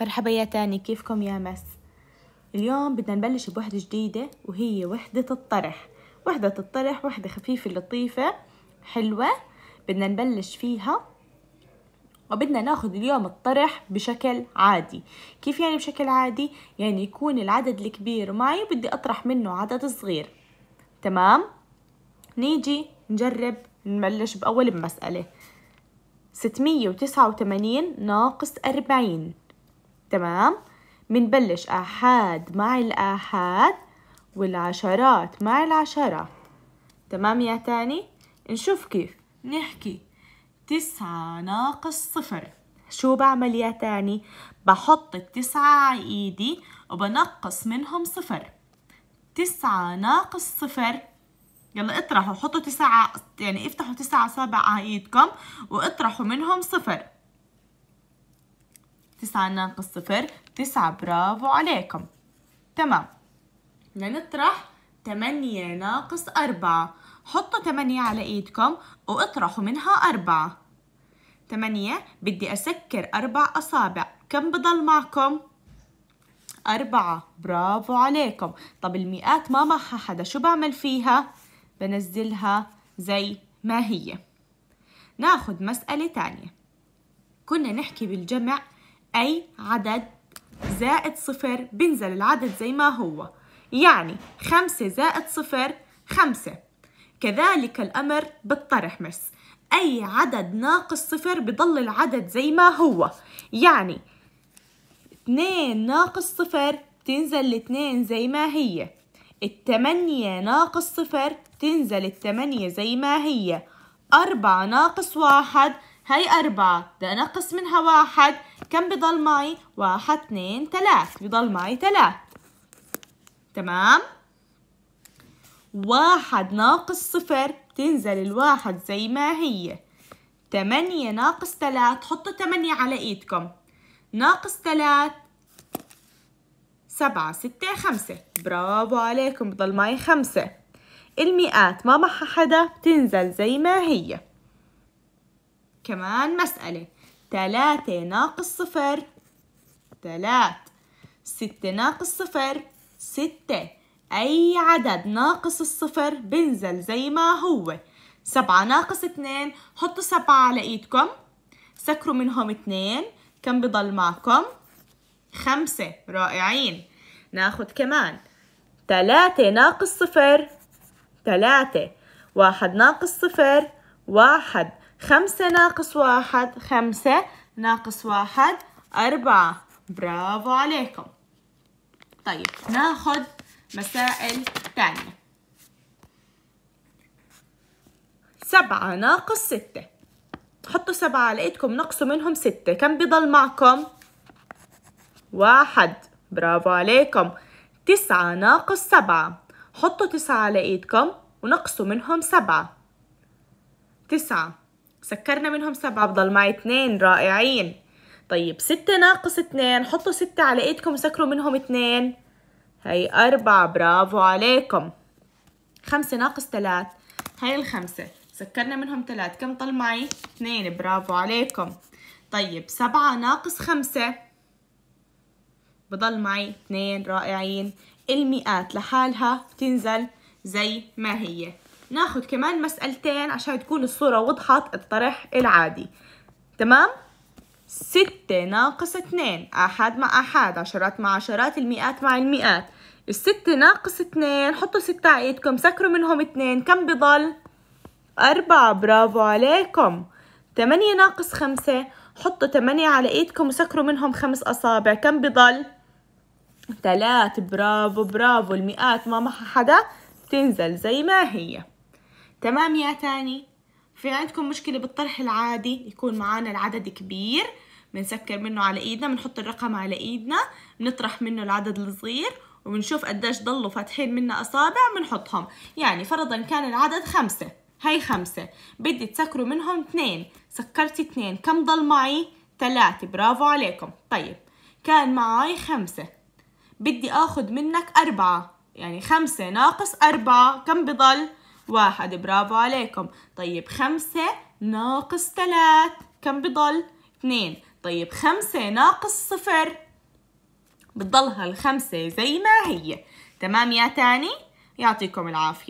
مرحبا يا تاني كيفكم يا مس اليوم بدنا نبلش بوحدة جديدة وهي وحدة الطرح وحدة الطرح وحدة خفيفة لطيفة حلوة بدنا نبلش فيها وبدنا ناخد اليوم الطرح بشكل عادي كيف يعني بشكل عادي؟ يعني يكون العدد الكبير معي وبدي أطرح منه عدد صغير تمام؟ نيجي نجرب نبلش بأول مسألة 689 ناقص 40 تمام بنبلش آحاد مع الآحاد والعشرات مع العشرة تمام يا تاني نشوف كيف نحكي تسعة ناقص صفر شو بعمل يا تاني بحط التسعة على إيدي وبنقص منهم صفر تسعة ناقص صفر يلا اطرحوا حطوا تسعة يعني افتحوا تسعة صابع على ايدكم واطرحوا منهم صفر تسعة ناقص صفر تسعة برافو عليكم تمام بدنا نطرح تمانية ناقص أربعة حطوا تمانية على إيدكم واطرحوا منها أربعة تمانية بدي أسكر أربع أصابع كم بضل معكم؟ أربعة برافو عليكم طب المئات ما معها حدا شو بعمل فيها؟ بنزلها زي ما هي ناخد مسألة تانية كنا نحكي بالجمع أي عدد زائد صفر بنزل العدد زي ما هو يعني خمسة زائد صفر خمسة كذلك الأمر بالطرحمس أي عدد ناقص صفر بضل العدد زي ما هو يعني اتنين ناقص صفر تنزل الاتنين زي ما هي التمانية ناقص صفر تنزل التمانية زي ما هي أربعة ناقص واحد هاي أربعة ده نقص منها واحد كم بضل معي؟ واحد اثنين ثلاث بضل معي ثلاث تمام؟ واحد ناقص صفر تنزل الواحد زي ما هي تمانية ناقص ثلاث حطوا تمانية على ايدكم ناقص ثلاث سبعة ستة خمسة برافو عليكم بضل معي خمسة المئات ما معها حدا بتنزل زي ما هي كمان مسألة تلاتة ناقص صفر تلات ستة ناقص صفر ستة أي عدد ناقص الصفر بنزل زي ما هو سبعة ناقص اتنين حطوا سبعة على ايدكم سكروا منهم اتنين كم بضل معكم خمسة رائعين ناخد كمان تلاتة ناقص صفر تلاتة واحد ناقص صفر واحد خمسة ناقص واحد خمسة ناقص واحد أربعة برافو عليكم طيب ناخد مسائل تانية سبعة ناقص ستة حطوا سبعة على ايدكم نقصوا منهم ستة كم بضل معكم؟ واحد برافو عليكم تسعة ناقص سبعة حطوا تسعة على ايدكم ونقصوا منهم سبعة تسعة سكرنا منهم سبعة بضل معي اتنين رائعين طيب ستة ناقص اتنين حطوا ستة على ايدكم وسكروا منهم اتنين هي أربعة برافو عليكم خمسة ناقص تلات هاي الخمسة سكرنا منهم تلات كم طل معي؟ اثنين برافو عليكم طيب سبعة ناقص خمسة بضل معي اثنين رائعين المئات لحالها بتنزل زي ما هي ناخد كمان مسألتين عشان تكون الصورة وضحت الطرح العادي تمام؟ ستة ناقص اتنين أحد مع أحد عشرات مع عشرات المئات مع المئات الستة ناقص اتنين حطوا ستة على ايدكم سكروا منهم اتنين كم بضل؟ أربعة برافو عليكم تمانية ناقص خمسة حطوا تمانية على ايدكم وسكروا منهم خمس أصابع كم بضل؟ تلات برافو برافو المئات ما معها حدا تنزل زي ما هي تمام يا تاني في عندكم مشكلة بالطرح العادي يكون معانا العدد كبير بنسكر منه على ايدنا بنحط الرقم على ايدنا بنطرح منه العدد الصغير وبنشوف قديش ضلوا فاتحين منا اصابع بنحطهم يعني فرضا كان العدد خمسة هاي خمسة بدي تسكروا منهم اثنين سكرت اثنين كم ضل معي ثلاثة برافو عليكم طيب كان معي خمسة بدي اخذ منك اربعة يعني خمسة ناقص أربعة كم بضل واحد برافو عليكم طيب خمسة ناقص ثلاث كم بضل؟ اثنين طيب خمسة ناقص صفر بتضلها الخمسة زي ما هي تمام يا تاني؟ يعطيكم العافية